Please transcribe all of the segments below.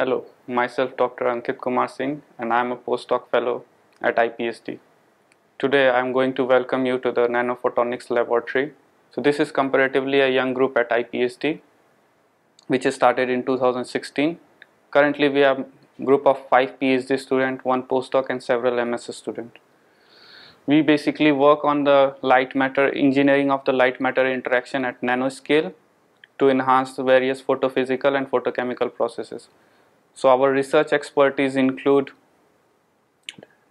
Hello, myself Dr. Ankit Kumar Singh and I am a postdoc fellow at IPSD. Today I am going to welcome you to the Nanophotonics Laboratory. So this is comparatively a young group at IPSD which is started in 2016. Currently we have a group of 5 PhD students, 1 postdoc and several MS students. We basically work on the light matter engineering of the light matter interaction at nanoscale to enhance the various photophysical and photochemical processes. So our research expertise include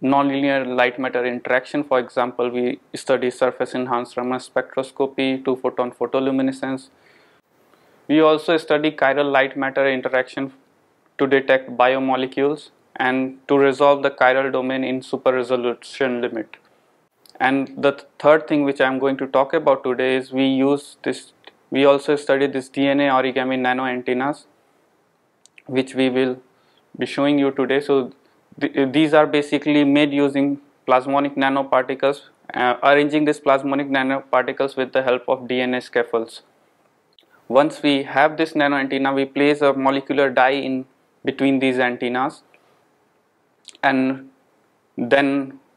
nonlinear light matter interaction. For example, we study surface enhanced Raman spectroscopy, two photon photoluminescence. We also study chiral light matter interaction to detect biomolecules and to resolve the chiral domain in super resolution limit. And the th third thing which I'm going to talk about today is we use this, we also study this DNA origami nano antennas which we will be showing you today. So th these are basically made using plasmonic nanoparticles, uh, arranging these plasmonic nanoparticles with the help of DNA scaffolds. Once we have this nano antenna, we place a molecular dye in between these antennas and then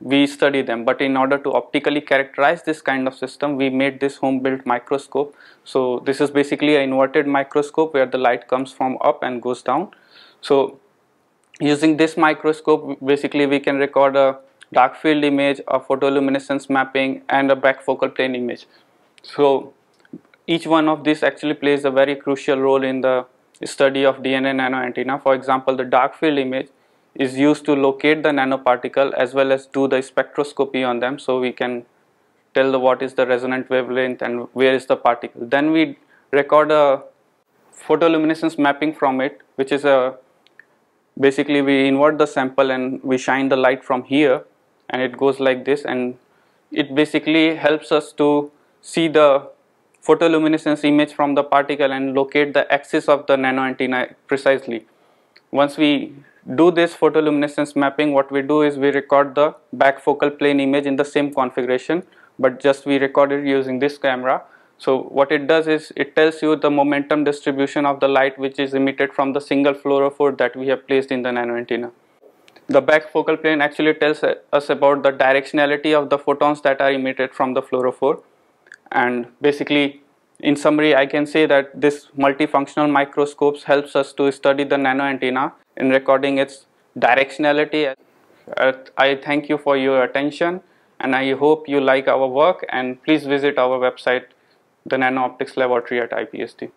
we study them but in order to optically characterize this kind of system we made this home built microscope so this is basically an inverted microscope where the light comes from up and goes down so using this microscope basically we can record a dark field image a photoluminescence mapping and a back focal plane image so each one of these actually plays a very crucial role in the study of DNA nanoantenna. For example, the dark field image is used to locate the nanoparticle as well as do the spectroscopy on them so we can tell the what is the resonant wavelength and where is the particle. Then we record a photoluminescence mapping from it which is a basically we invert the sample and we shine the light from here and it goes like this and it basically helps us to see the photoluminescence image from the particle and locate the axis of the nano antenna precisely. Once we do this photoluminescence mapping, what we do is we record the back focal plane image in the same configuration, but just we record it using this camera. So what it does is it tells you the momentum distribution of the light which is emitted from the single fluorophore that we have placed in the nano antenna. The back focal plane actually tells us about the directionality of the photons that are emitted from the fluorophore and basically in summary, I can say that this multifunctional microscopes helps us to study the nano antenna in recording its directionality. Uh, I thank you for your attention and I hope you like our work and please visit our website the Nano Optics Laboratory at IPST.